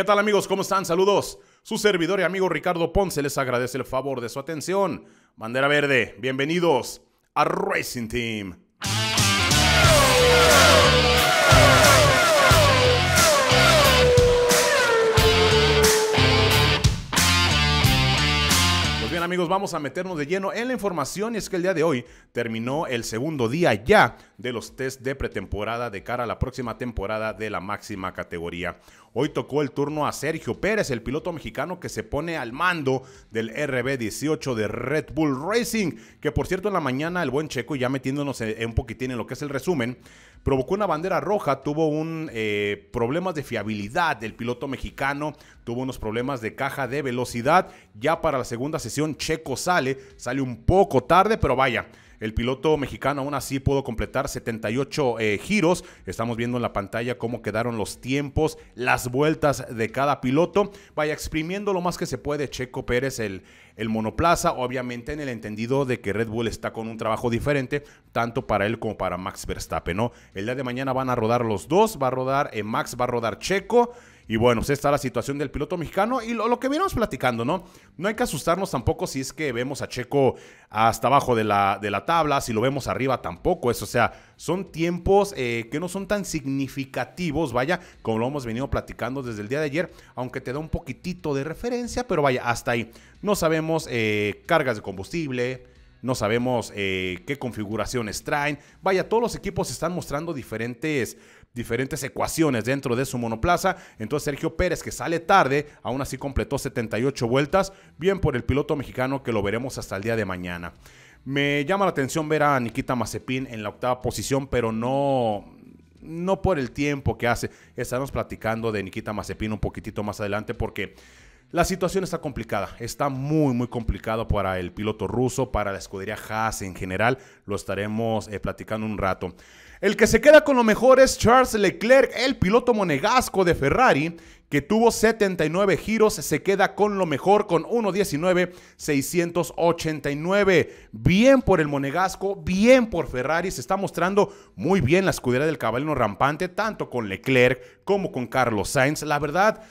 ¿Qué tal amigos? ¿Cómo están? Saludos. Su servidor y amigo Ricardo Ponce les agradece el favor de su atención. Bandera Verde, bienvenidos a Racing Team. amigos, vamos a meternos de lleno en la información y es que el día de hoy terminó el segundo día ya de los test de pretemporada de cara a la próxima temporada de la máxima categoría. Hoy tocó el turno a Sergio Pérez, el piloto mexicano que se pone al mando del RB18 de Red Bull Racing, que por cierto en la mañana el buen Checo, ya metiéndonos un poquitín en lo que es el resumen, provocó una bandera roja, tuvo un eh, problemas de fiabilidad del piloto mexicano, tuvo unos problemas de caja de velocidad. Ya para la segunda sesión, Checo sale, sale un poco tarde, pero vaya. El piloto mexicano aún así pudo completar 78 eh, giros. Estamos viendo en la pantalla cómo quedaron los tiempos, las vueltas de cada piloto. Vaya exprimiendo lo más que se puede Checo Pérez el, el monoplaza, obviamente en el entendido de que Red Bull está con un trabajo diferente, tanto para él como para Max Verstappen. ¿no? El día de mañana van a rodar los dos, va a rodar eh, Max, va a rodar Checo. Y bueno, se pues, está la situación del piloto mexicano y lo, que venimos platicando, ¿no? No hay que asustarnos tampoco si es que vemos a Checo hasta abajo de la, de la tabla, si lo vemos arriba tampoco eso o sea, son tiempos eh, que no son tan significativos, vaya, como lo hemos venido platicando desde el día de ayer, aunque te da un poquitito de referencia, pero vaya, hasta ahí. No sabemos eh, cargas de combustible, no sabemos eh, qué configuraciones traen. Vaya, todos los equipos están mostrando diferentes diferentes ecuaciones dentro de su monoplaza. Entonces Sergio Pérez, que sale tarde, aún así completó 78 vueltas, bien por el piloto mexicano que lo veremos hasta el día de mañana. Me llama la atención ver a Nikita Mazepin en la octava posición, pero no, no por el tiempo que hace. Estaremos platicando de Nikita Mazepin un poquitito más adelante porque la situación está complicada. Está muy, muy complicado para el piloto ruso, para la escudería Haas en general. Lo estaremos eh, platicando un rato. El que se queda con lo mejor es Charles Leclerc, el piloto monegasco de Ferrari, que tuvo 79 giros, se queda con lo mejor con 1.19.689. Bien por el monegasco, bien por Ferrari, se está mostrando muy bien la escudera del caballo rampante, tanto con Leclerc como con Carlos Sainz. La verdad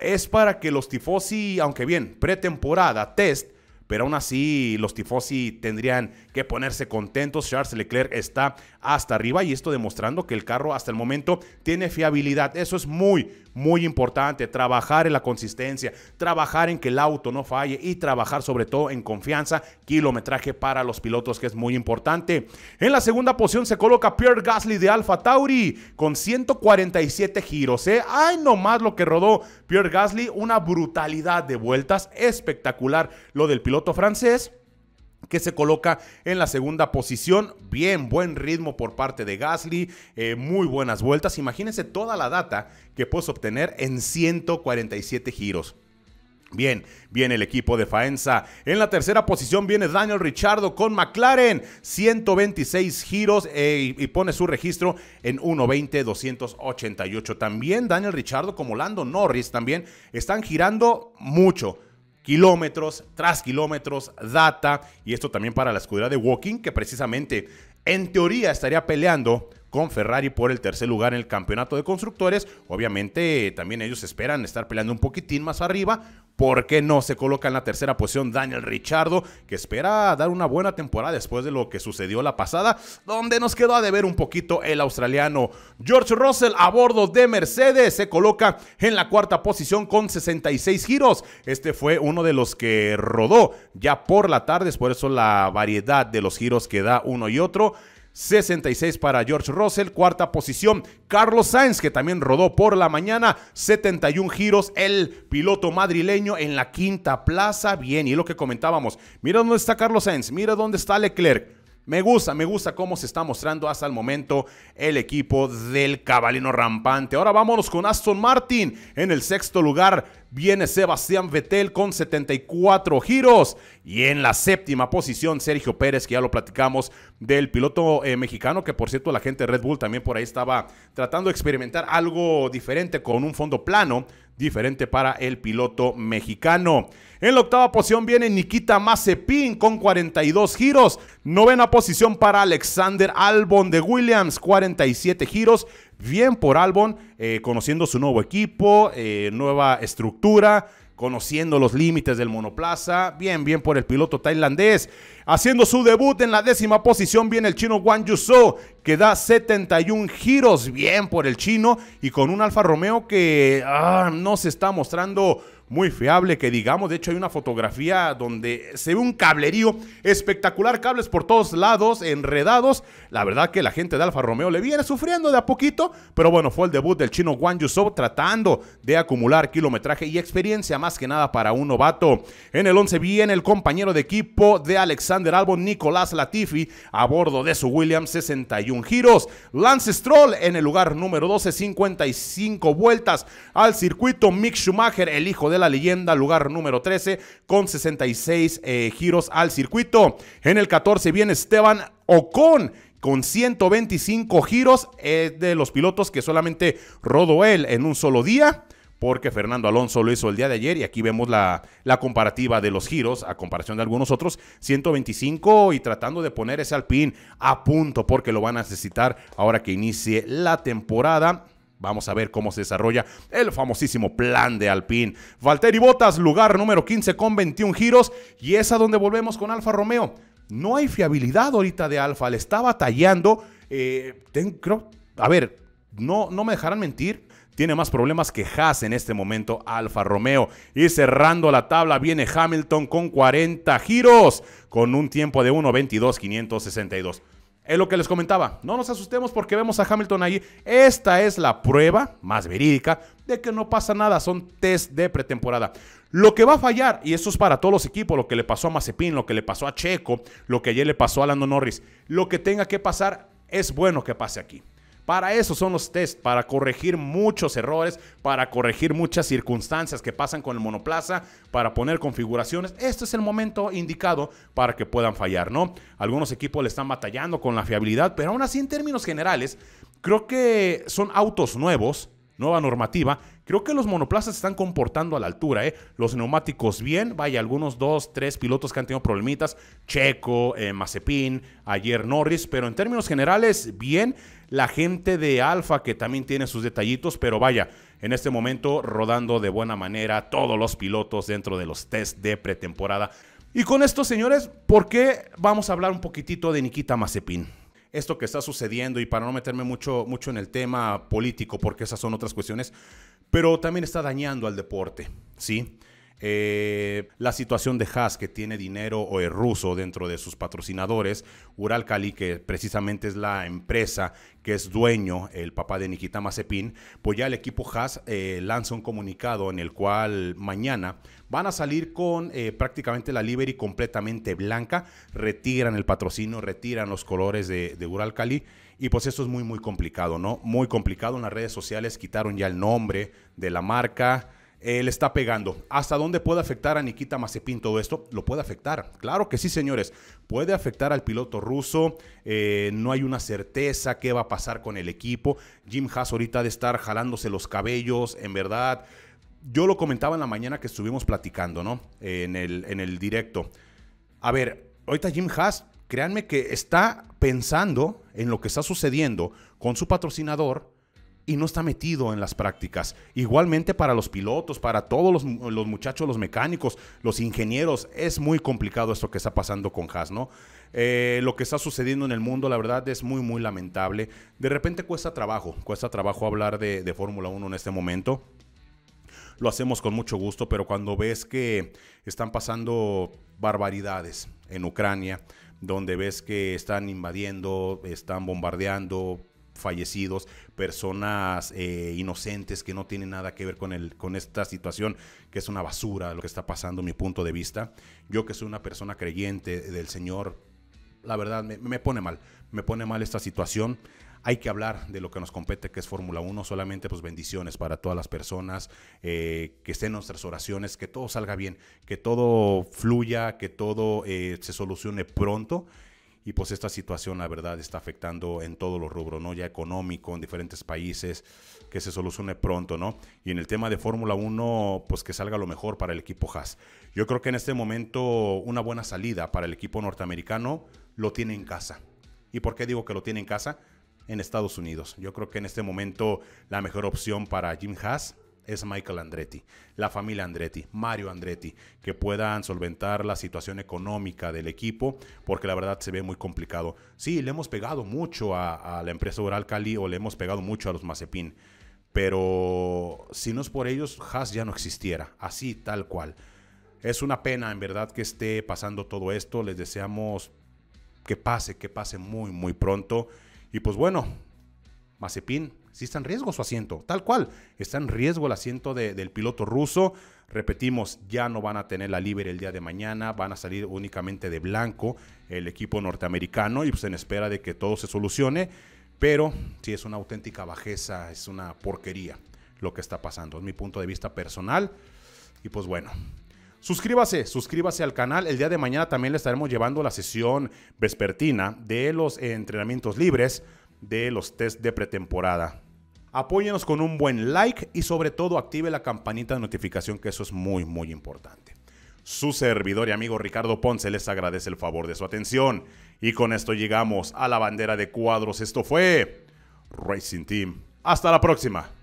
es para que los tifosi, aunque bien, pretemporada, test, pero aún así los tifosi tendrían que ponerse contentos. Charles Leclerc está hasta arriba y esto demostrando que el carro hasta el momento tiene fiabilidad. Eso es muy, muy importante, trabajar en la consistencia, trabajar en que el auto no falle y trabajar sobre todo en confianza, kilometraje para los pilotos que es muy importante. En la segunda posición se coloca Pierre Gasly de Alfa Tauri con 147 giros. ¿eh? Ay, nomás lo que rodó Pierre Gasly, una brutalidad de vueltas, espectacular lo del piloto francés que se coloca en la segunda posición. Bien, buen ritmo por parte de Gasly, eh, muy buenas vueltas. Imagínense toda la data que puedes obtener en 147 giros. Bien, viene el equipo de Faenza. En la tercera posición viene Daniel Richardo con McLaren. 126 giros eh, y pone su registro en 1.20-288. También Daniel Richardo, como Lando Norris, también están girando mucho kilómetros tras kilómetros, data, y esto también para la escudería de Walking, que precisamente en teoría estaría peleando con Ferrari por el tercer lugar en el campeonato de constructores. Obviamente también ellos esperan estar peleando un poquitín más arriba. ¿Por qué no se coloca en la tercera posición Daniel Richardo, que espera dar una buena temporada después de lo que sucedió la pasada, donde nos quedó a deber un poquito el australiano? George Russell a bordo de Mercedes se coloca en la cuarta posición con 66 giros. Este fue uno de los que rodó ya por la tarde, es por eso la variedad de los giros que da uno y otro. 66 para George Russell, cuarta posición Carlos Sainz, que también rodó por la mañana, 71 giros, el piloto madrileño en la quinta plaza, bien, y lo que comentábamos, mira dónde está Carlos Sainz, mira dónde está Leclerc, me gusta, me gusta cómo se está mostrando hasta el momento el equipo del cabalino rampante. Ahora vámonos con Aston Martin. En el sexto lugar viene Sebastián Vettel con 74 giros. Y en la séptima posición, Sergio Pérez, que ya lo platicamos, del piloto eh, mexicano, que por cierto la gente de Red Bull también por ahí estaba tratando de experimentar algo diferente con un fondo plano diferente para el piloto mexicano. En la octava posición viene Nikita Mazepin con 42 giros. Novena posición para Alexander Albon de Williams, 47 giros. Bien por Albon, eh, conociendo su nuevo equipo, eh, nueva estructura conociendo los límites del monoplaza. Bien, bien por el piloto tailandés. Haciendo su debut en la décima posición viene el chino Wang Yuso, que da 71 giros. Bien por el chino y con un Alfa Romeo que ah, no se está mostrando muy fiable, que digamos, de hecho hay una fotografía donde se ve un cablerío espectacular, cables por todos lados, enredados. La verdad que la gente de Alfa Romeo le viene sufriendo de a poquito, pero bueno, fue el debut del chino Guan Zhou tratando de acumular kilometraje y experiencia más que nada para un novato. En el 11 viene el compañero de equipo de Alexander Albon, Nicolás Latifi, a bordo de su Williams 61 giros. Lance Stroll en el lugar número 12, 55 vueltas al circuito. Mick Schumacher, el hijo de la leyenda, lugar número 13, con 66 eh, giros al circuito. En el 14 viene Esteban Ocon con 125 giros, de los pilotos que solamente rodó él en un solo día porque Fernando Alonso lo hizo el día de ayer y aquí vemos la, la, comparativa de los giros a comparación de algunos otros, 125 y tratando de poner ese alpin a punto porque lo van a necesitar ahora que inicie la temporada Vamos a ver cómo se desarrolla el famosísimo plan de Alpine. Valtteri Bottas, lugar número 15 con 21 giros. Y es a donde volvemos con Alfa Romeo. No hay fiabilidad ahorita de Alfa. Le está batallando. Eh, a ver, no, no me dejarán mentir. Tiene más problemas que Haas en este momento Alfa Romeo. Y cerrando la tabla viene Hamilton con 40 giros. Con un tiempo de 1.22.562. Es lo que les comentaba. No nos asustemos porque vemos a Hamilton allí Esta es la prueba más verídica de que no pasa nada. Son test de pretemporada. Lo que va a fallar, y eso es para todos los equipos, lo que le pasó a Mazepin, lo que le pasó a Checo, lo que ayer le pasó a Lando Norris, lo que tenga que pasar es bueno que pase aquí. Para eso son los test, para corregir muchos errores, para corregir muchas circunstancias que pasan con el monoplaza, para poner configuraciones. Este es el momento indicado para que puedan fallar, ¿no? Algunos equipos le están batallando con la fiabilidad, pero aún así en términos generales, creo que son autos nuevos, nueva normativa, Creo que los monoplazas están comportando a la altura, ¿eh? Los neumáticos bien, vaya, algunos dos, tres pilotos que han tenido problemitas, Checo, eh, Mazepin, ayer Norris, pero en términos generales, bien. La gente de Alfa que también tiene sus detallitos, pero vaya, en este momento rodando de buena manera todos los pilotos dentro de los test de pretemporada. Y con esto, señores, ¿por qué vamos a hablar un poquitito de Nikita Mazepin? esto que está sucediendo y para no meterme mucho, mucho en el tema político, porque esas son otras cuestiones, pero también está dañando al deporte, ¿sí? Eh, la situación de Haas, que tiene dinero o es ruso dentro de sus patrocinadores, Uralcali, que precisamente es la empresa que es dueño, el papá de Nikita Mazepin, pues ya el equipo Haas eh, lanza un comunicado en el cual mañana van a salir con eh, prácticamente la livery completamente blanca, retiran el patrocinio, retiran los colores de, Ural Kali Y pues esto es muy, muy complicado, ¿no? Muy complicado. En las redes sociales quitaron ya el nombre de la marca. Él está pegando. ¿Hasta dónde puede afectar a Nikita Mazepin todo esto? Lo puede afectar. Claro que sí, señores. Puede afectar al piloto ruso. Eh, no hay una certeza qué va a pasar con el equipo. Jim Haas ahorita de estar jalándose los cabellos, en verdad. Yo lo comentaba en la mañana que estuvimos platicando, ¿no? en, el, en el directo. A ver, ahorita Jim Haas, créanme que está pensando en lo que está sucediendo con su patrocinador y no está metido en las prácticas. Igualmente para los pilotos, para todos los, muchachos, los mecánicos, los ingenieros, es muy complicado esto que está pasando con Haas, ¿no? Eh, lo que está sucediendo en el mundo, la verdad, es muy, muy lamentable. De repente cuesta trabajo, cuesta trabajo hablar de, de Fórmula 1 en este momento. Lo hacemos con mucho gusto, pero cuando ves que están pasando barbaridades en Ucrania, donde ves que están invadiendo, están bombardeando, fallecidos, personas eh, inocentes que no tienen nada que ver con, el, con esta situación, que es una basura lo que está pasando, mi punto de vista. Yo que soy una persona creyente del Señor, la verdad me, pone mal, me pone mal esta situación hay que hablar de lo que nos compete, que es Fórmula 1. Solamente pues bendiciones para todas las personas, eh, que estén nuestras oraciones, que todo salga bien, que todo fluya, que todo eh, se solucione pronto. Y pues esta situación, la verdad, está afectando en todos los rubros, ¿no? Ya económico, en diferentes países, que se solucione pronto, ¿no? Y en el tema de Fórmula 1, pues que salga lo mejor para el equipo Haas. Yo creo que en este momento una buena salida para el equipo norteamericano lo tiene en casa. ¿Y por qué digo que lo tiene en casa? En Estados Unidos. Yo creo que en este momento la mejor opción para Jim Haas es Michael Andretti, la familia Andretti, Mario Andretti, que puedan solventar la situación económica del equipo, porque la verdad se ve muy complicado. Sí, le hemos pegado mucho a, la empresa Oral Cali o le hemos pegado mucho a los Mazepin, pero si no es por ellos, Haas ya no existiera, así tal cual. Es una pena en verdad que esté pasando todo esto, les deseamos que pase, que pase muy, muy pronto. Y pues bueno, Mazepin si está en riesgo su asiento, tal cual. Está en riesgo el asiento del piloto ruso. Repetimos, ya no van a tener la libre el día de mañana, van a salir únicamente de blanco el equipo norteamericano y pues en espera de que todo se solucione. Pero sí es una auténtica bajeza, es una porquería lo que está pasando. Es mi punto de vista personal. Y pues bueno, Suscríbase, suscríbase al canal. El día de mañana también le estaremos llevando la sesión vespertina de los entrenamientos libres, de los test de pretemporada. Apóyenos con un buen like y sobre todo active la campanita de notificación que eso es muy muy importante. Su servidor y amigo Ricardo Ponce les agradece el favor de su atención. Y con esto llegamos a la bandera de cuadros. Esto fue Racing Team. Hasta la próxima.